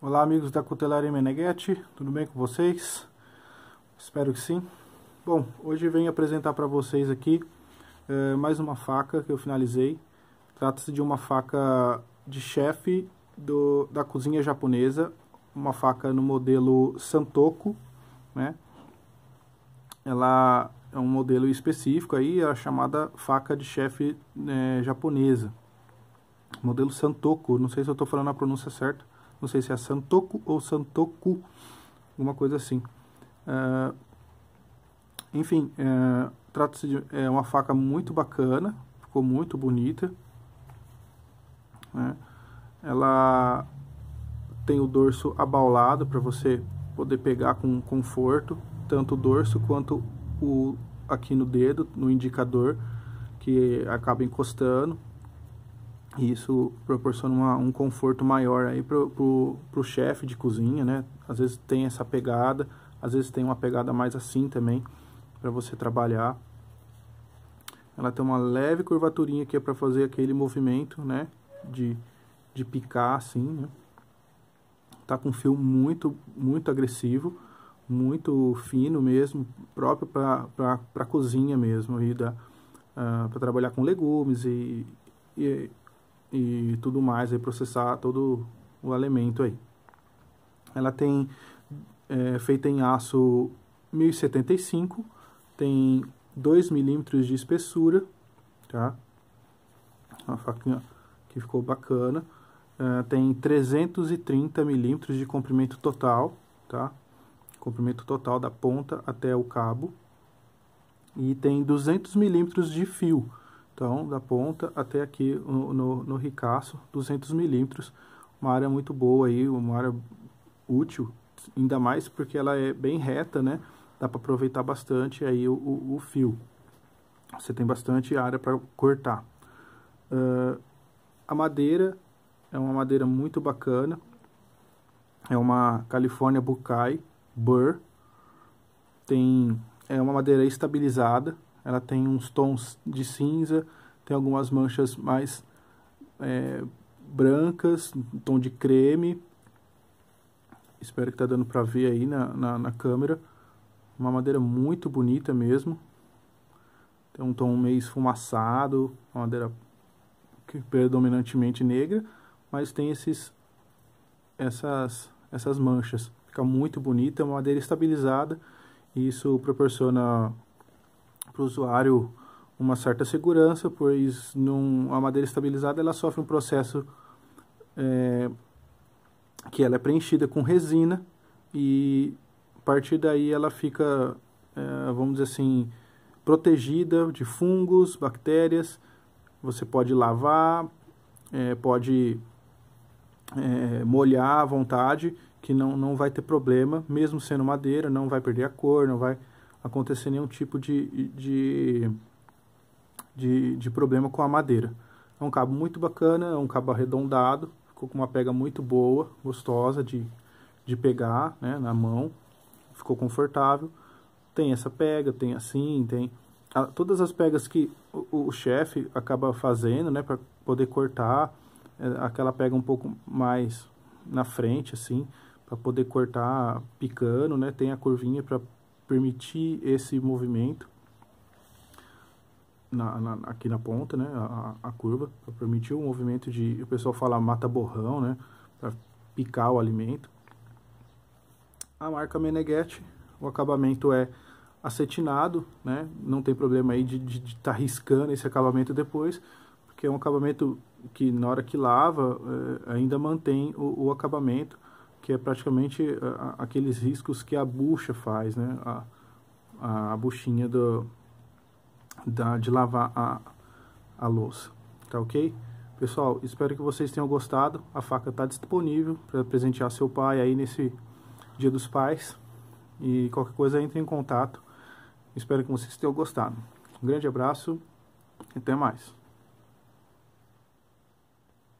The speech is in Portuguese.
Olá amigos da Cutelaria Meneghetti, tudo bem com vocês? Espero que sim. Bom, hoje venho apresentar para vocês aqui é, mais uma faca que eu finalizei. Trata-se de uma faca de chefe da cozinha japonesa, uma faca no modelo Santoku, né? Ela é um modelo específico aí, a é chamada faca de chefe é, japonesa. Modelo Santoku, não sei se eu estou falando a pronúncia certa não sei se é Santoku ou Santoku, alguma coisa assim. Uh, enfim, uh, trata-se de é uma faca muito bacana, ficou muito bonita. Né? Ela tem o dorso abaulado para você poder pegar com conforto, tanto o dorso quanto o aqui no dedo, no indicador, que acaba encostando. E isso proporciona uma, um conforto maior aí pro, pro, pro chefe de cozinha, né? Às vezes tem essa pegada, às vezes tem uma pegada mais assim também para você trabalhar. Ela tem uma leve curvaturinha aqui é para fazer aquele movimento, né? De, de picar assim, né? Tá com fio muito, muito agressivo, muito fino mesmo, próprio para cozinha mesmo, e uh, ah, para trabalhar com legumes e, e e tudo mais, aí processar todo o elemento aí. Ela tem é, feita em aço 1075, tem 2 milímetros de espessura, tá? Uma faquinha que ficou bacana. É, tem 330 milímetros de comprimento total, tá? Comprimento total da ponta até o cabo. E tem 200 milímetros de fio. Então, da ponta até aqui no, no, no ricaço, 200 milímetros, uma área muito boa aí, uma área útil, ainda mais porque ela é bem reta, né? Dá para aproveitar bastante aí o, o, o, fio. Você tem bastante área para cortar. Uh, a madeira é uma madeira muito bacana. É uma California Buckeye Burr. Tem, é uma madeira estabilizada, ela tem uns tons de cinza, tem algumas manchas mais é, brancas, um tom de creme. Espero que tá dando para ver aí na, na, na câmera. Uma madeira muito bonita mesmo. Tem um tom meio esfumaçado, uma madeira que predominantemente negra, mas tem esses essas essas manchas. Fica muito bonita, é uma madeira estabilizada e isso proporciona para o usuário uma certa segurança, pois num, a madeira estabilizada ela sofre um processo é, que ela é preenchida com resina e a partir daí ela fica, é, vamos dizer assim, protegida de fungos, bactérias. Você pode lavar, é, pode molhar à vontade, que não, não vai ter problema, mesmo sendo madeira, não vai perder a cor, não vai acontecer nenhum tipo de, de, de, de problema com a madeira. É um cabo muito bacana, é um cabo arredondado, ficou com uma pega muito boa, gostosa de, de pegar né, na mão, ficou confortável. Tem essa pega, tem assim, tem a, todas as pegas que o, o chefe acaba fazendo, né, para poder cortar, é, aquela pega um pouco mais na frente, assim, para poder cortar picando, né, tem a curvinha para permitir esse movimento na, na, aqui na ponta, né, a, a curva, para permitir o movimento de, o pessoal fala mata borrão, né, para picar o alimento. A marca Meneghetti, o acabamento é acetinado, né, não tem problema aí de estar tá riscando esse acabamento depois, porque é um acabamento que na hora que lava é, ainda mantém o, o acabamento, que é praticamente eh, aqueles riscos que a bucha faz, né? A, a, a buchinha do, da, de lavar a, a louça, tá ok? Pessoal, espero que vocês tenham gostado. A faca está disponível para presentear seu pai aí nesse Dia dos Pais. E qualquer coisa, entre em contato. Espero que vocês tenham gostado. Um grande abraço e até mais.